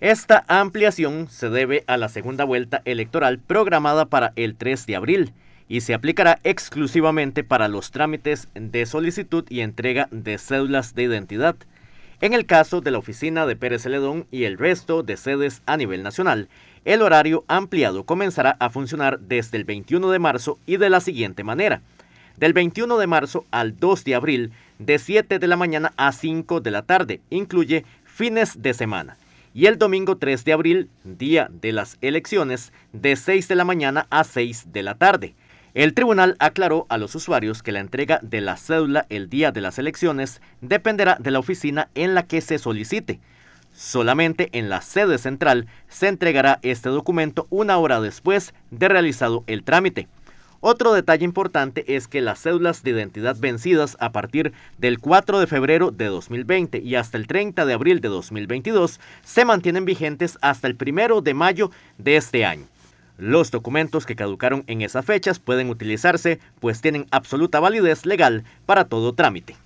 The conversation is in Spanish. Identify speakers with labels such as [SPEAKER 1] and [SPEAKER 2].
[SPEAKER 1] Esta ampliación se debe a la segunda vuelta electoral programada para el 3 de abril y se aplicará exclusivamente para los trámites de solicitud y entrega de cédulas de identidad. En el caso de la oficina de Pérez Celedón y el resto de sedes a nivel nacional, el horario ampliado comenzará a funcionar desde el 21 de marzo y de la siguiente manera. Del 21 de marzo al 2 de abril, de 7 de la mañana a 5 de la tarde, incluye fines de semana y el domingo 3 de abril, día de las elecciones, de 6 de la mañana a 6 de la tarde. El tribunal aclaró a los usuarios que la entrega de la cédula el día de las elecciones dependerá de la oficina en la que se solicite. Solamente en la sede central se entregará este documento una hora después de realizado el trámite. Otro detalle importante es que las cédulas de identidad vencidas a partir del 4 de febrero de 2020 y hasta el 30 de abril de 2022 se mantienen vigentes hasta el 1 de mayo de este año. Los documentos que caducaron en esas fechas pueden utilizarse, pues tienen absoluta validez legal para todo trámite.